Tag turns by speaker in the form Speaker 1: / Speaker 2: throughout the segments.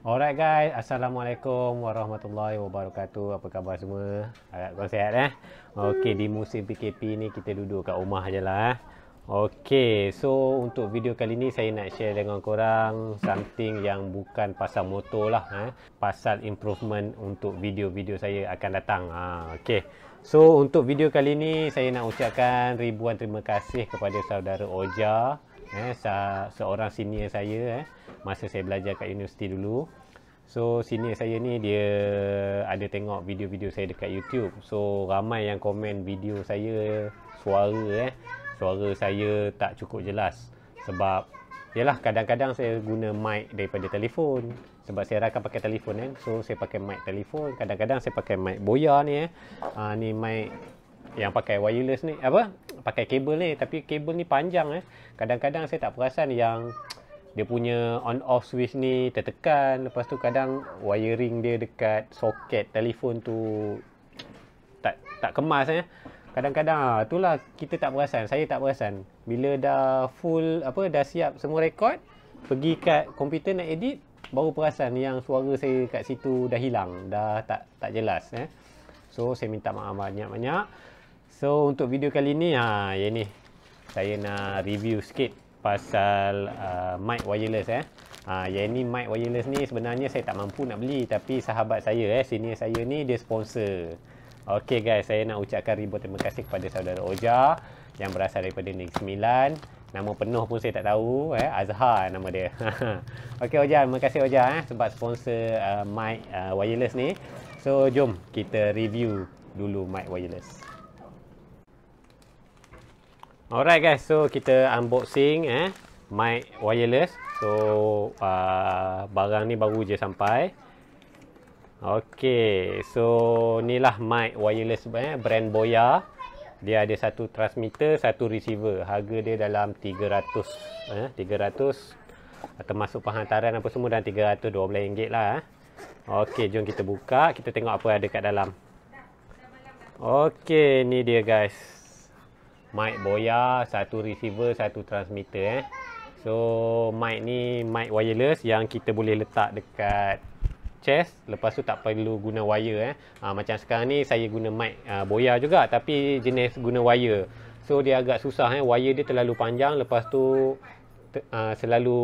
Speaker 1: Alright guys, Assalamualaikum warahmatullahi wabarakatuh. Apa khabar semua? Harap korang sihat eh. Okey, di musim PKP ni kita duduk kat rumah je lah eh. Okey, so untuk video kali ni saya nak share dengan korang something yang bukan pasal motor lah eh. Pasal improvement untuk video-video saya akan datang. Ha, okey. So untuk video kali ni saya nak ucapkan ribuan terima kasih kepada saudara Oja eh sa, seorang senior saya eh masa saya belajar kat universiti dulu so senior saya ni dia ada tengok video-video saya dekat YouTube so ramai yang komen video saya suara eh suara saya tak cukup jelas sebab Yalah kadang-kadang saya guna mic daripada telefon sebab saya rakam pakai telefon Eh? So saya pakai mic telefon, kadang-kadang saya pakai mic boya ni eh. Ah ni mic yang pakai wireless ni apa pakai kabel ni tapi kabel ni panjang eh kadang-kadang saya tak perasan yang dia punya on off switch ni tertekan lepas tu kadang wiring dia dekat soket telefon tu tak tak kemas eh kadang-kadang ah, itulah kita tak perasan saya tak perasan bila dah full apa dah siap semua rekod pergi kat komputer nak edit baru perasan yang suara saya kat situ dah hilang dah tak tak jelas eh so saya minta maaf banyak-banyak So untuk video kali ni ha ya ni saya nak review sikit pasal uh, mic wireless eh. Ha ya ni mic wireless ni sebenarnya saya tak mampu nak beli tapi sahabat saya eh sini saya ni dia sponsor. Okey guys, saya nak ucapkan ribuan terima kasih kepada saudara Oja yang berasal daripada Negeri Sembilan. Nama penuh pun saya tak tahu eh Azhar nama dia. Okey Oja, terima kasih Oja eh sebab sponsor uh, mic uh, wireless ni. So jom kita review dulu mic wireless. Alright guys, so kita unboxing eh mic wireless. So uh, barang ni baru je sampai. Okay, so ni lah mic wireless eh, brand Boya. Dia ada satu transmitter, satu receiver. Harga dia dalam 300 eh, 300 eh, termasuk penghantaran apa semua dan 312 ringgit lah eh. Okay, jom kita buka. Kita tengok apa ada kat dalam. Okay, ni dia guys mic boya satu receiver satu transmitter eh so mic ni mic wireless yang kita boleh letak dekat chest lepas tu tak perlu guna wire eh ha, macam sekarang ni saya guna mic uh, boya juga tapi jenis guna wire so dia agak susah eh wire dia terlalu panjang lepas tu te, uh, selalu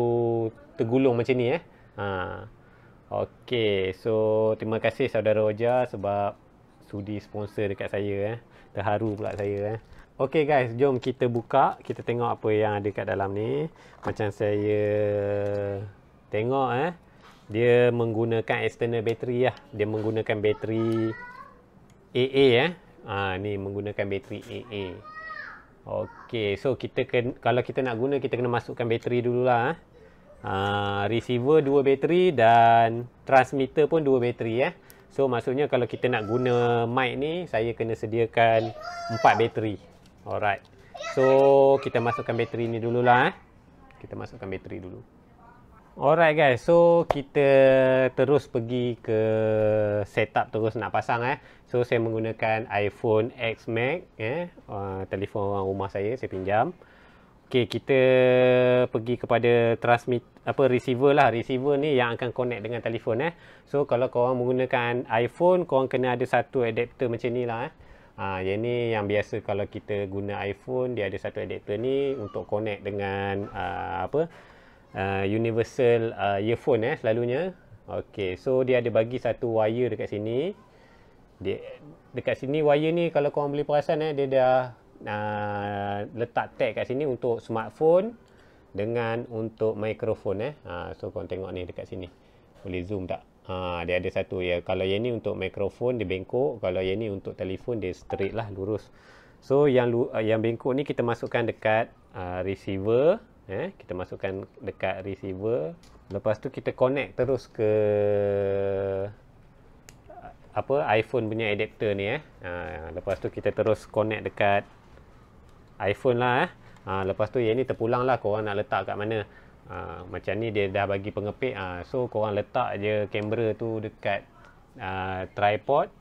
Speaker 1: tergulung macam ni eh ha okey so terima kasih saudara Roja sebab sudi sponsor dekat saya eh terharu pula saya eh Okay guys, jom kita buka. Kita tengok apa yang ada kat dalam ni. Macam saya tengok eh. Dia menggunakan external battery ya. lah. Dia menggunakan bateri AA eh. Ha, ni menggunakan bateri AA. Okay, so kita ken, kalau kita nak guna, kita kena masukkan bateri dululah. Eh. Ha, receiver dua bateri dan transmitter pun dua bateri eh. So maksudnya kalau kita nak guna mic ni, saya kena sediakan empat bateri. Alright. So, kita masukkan bateri ni dululah eh. Kita masukkan bateri dulu. Alright guys. So, kita terus pergi ke setup terus nak pasang eh. So, saya menggunakan iPhone X Max eh. Uh, telefon orang rumah saya saya pinjam. Okay, kita pergi kepada transmit apa receiver lah. Receiver ni yang akan connect dengan telefon eh. So, kalau korang menggunakan iPhone, korang kena ada satu adapter macam ni lah eh. Ah, yang ni yang biasa kalau kita guna iPhone dia ada satu adapter ni untuk connect dengan uh, apa uh, universal uh, earphone eh selalunya. Okay, so dia ada bagi satu wire dekat sini. Dia dekat sini wire ni kalau kau boleh perasan eh dia dah uh, letak tag kat sini untuk smartphone dengan untuk microphone eh. Ha, so kau tengok ni dekat sini. Boleh zoom tak? Ha, dia ada satu ya. Kalau yang ni untuk mikrofon dia bengkok, kalau yang ni untuk telefon dia straight lah lurus. So yang ah, yang bengkok ni kita masukkan dekat uh, receiver eh kita masukkan dekat receiver. Lepas tu kita connect terus ke apa iPhone punya adapter ni eh. Ha, lepas tu kita terus connect dekat iPhone lah eh. Ha, lepas tu yang ni terpulang lah korang nak letak kat mana. Ha, macam ni dia dah bagi pengepit. Ha, so korang letak je kamera tu dekat ha, tripod.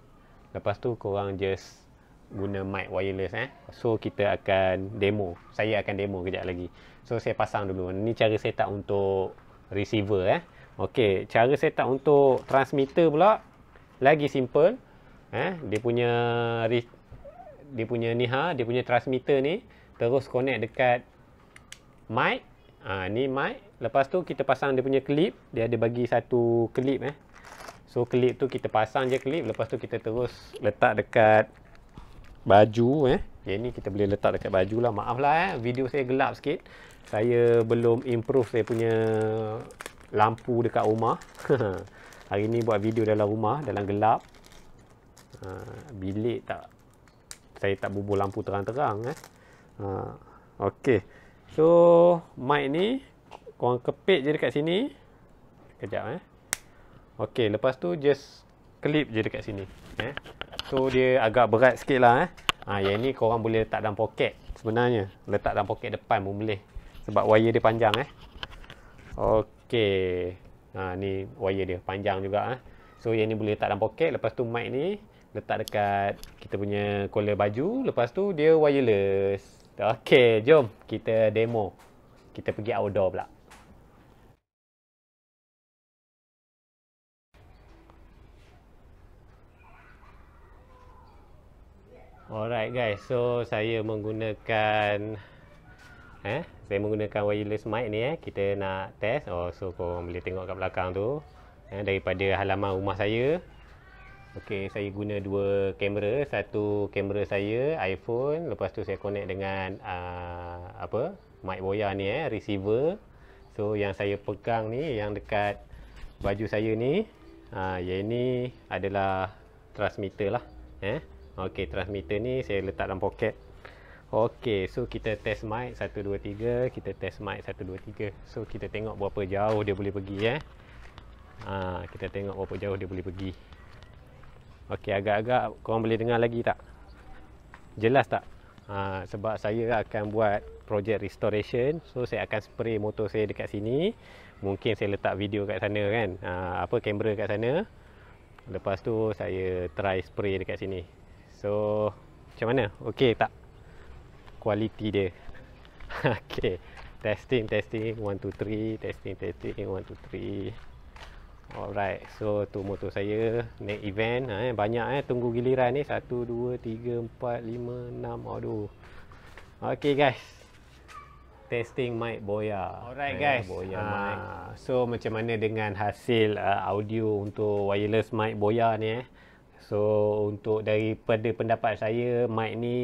Speaker 1: Lepas tu korang just guna mic wireless eh. So kita akan demo. Saya akan demo kejap lagi. So saya pasang dulu. Ni cara setup untuk receiver eh. Okey, cara setup untuk transmitter pula lagi simple. Eh, dia punya dia punya ni ha, dia punya transmitter ni terus connect dekat mic ha, ni mic lepas tu kita pasang dia punya clip dia ada bagi satu clip eh so clip tu kita pasang je clip lepas tu kita terus letak dekat baju eh yang ni kita boleh letak dekat baju lah maaf lah eh video saya gelap sikit saya belum improve saya punya lampu dekat rumah hari ni buat video dalam rumah dalam gelap uh, bilik tak saya tak bubur lampu terang-terang eh uh, okey So mic ni korang kepit je dekat sini. Kejap eh. Okey, lepas tu just clip je dekat sini. Eh. So dia agak berat sikit lah eh. Ha, yang ni korang boleh letak dalam poket sebenarnya. Letak dalam poket depan pun boleh. Sebab wire dia panjang eh. Okey. Ha, ni wire dia panjang juga eh. So yang ni boleh letak dalam poket. Lepas tu mic ni letak dekat kita punya collar baju. Lepas tu dia wireless. Okey, jom kita demo. Kita pergi outdoor pula. Alright guys, so saya menggunakan eh saya menggunakan wireless mic ni eh kita nak test. Oh, so kau boleh tengok kat belakang tu eh daripada halaman rumah saya. Okey, saya guna dua kamera. Satu kamera saya iPhone, lepas tu saya connect dengan uh, apa? Mic boya ni eh, receiver. So yang saya pegang ni yang dekat baju saya ni, ha uh, yang ini adalah transmitter lah, eh. Okey, transmitter ni saya letak dalam poket. Okey, so kita test mic 1 2 3, kita test mic 1 2 3. So kita tengok berapa jauh dia boleh pergi eh. Ha, kita tengok berapa jauh dia boleh pergi. Okey, agak-agak korang boleh dengar lagi tak? Jelas tak? Ha, sebab saya akan buat projek restoration. So, saya akan spray motor saya dekat sini. Mungkin saya letak video kat sana kan. Ha, apa, kamera kat sana. Lepas tu, saya try spray dekat sini. So, macam mana? Okey tak? Kualiti dia. Okey. Testing, testing. 1, 2, 3. Testing, testing. 1, 2, 3. Alright, so tu motor saya Next event, ha, eh. banyak eh Tunggu giliran ni, 1, 2, 3, 4, 5, 6 Aduh Okay guys Testing mic boya Alright eh, guys boya uh, mic. So macam mana dengan hasil uh, audio Untuk wireless mic boya ni eh So untuk daripada pendapat saya Mic ni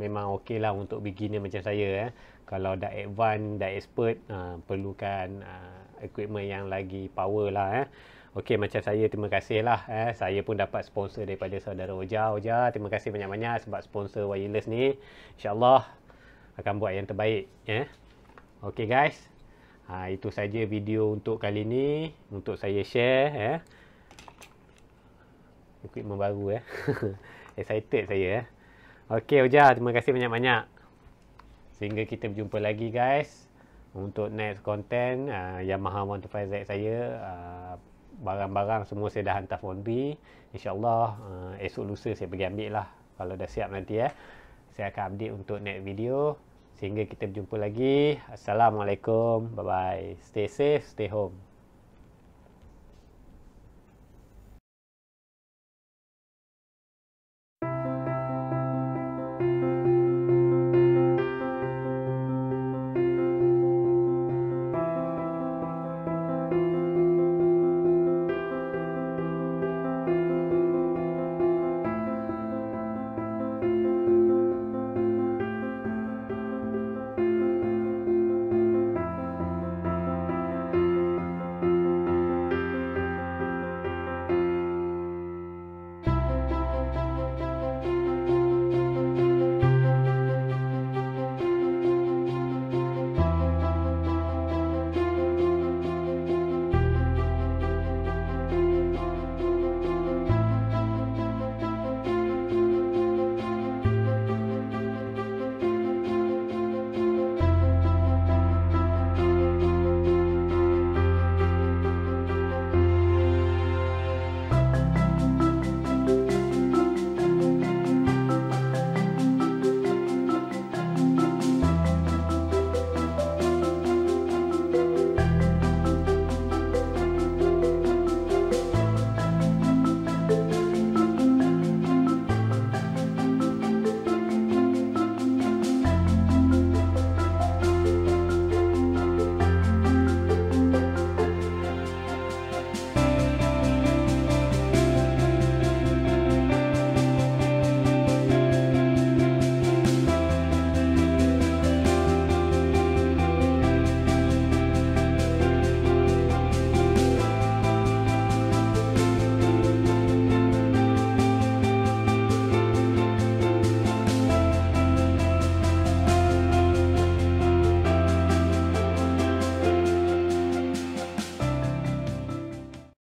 Speaker 1: memang okey lah untuk beginner macam saya eh. Kalau dah advance, dah expert uh, Perlukan uh, equipment yang lagi power lah eh. Okey macam saya terima kasih lah eh. Saya pun dapat sponsor daripada saudara Oja Oja terima kasih banyak-banyak sebab sponsor wireless ni InsyaAllah akan buat yang terbaik eh. Okey guys ha, Itu saja video untuk kali ni Untuk saya share eh. Equipment baru eh. Excited saya eh. Okey Oja terima kasih banyak-banyak Sehingga kita berjumpa lagi guys untuk next content uh, Yamaha 125Z saya uh, barang-barang semua saya dah hantar phone B insyaAllah uh, esok lusa saya pergi ambil lah kalau dah siap nanti ya eh. saya akan update untuk next video sehingga kita berjumpa lagi Assalamualaikum bye bye stay safe stay home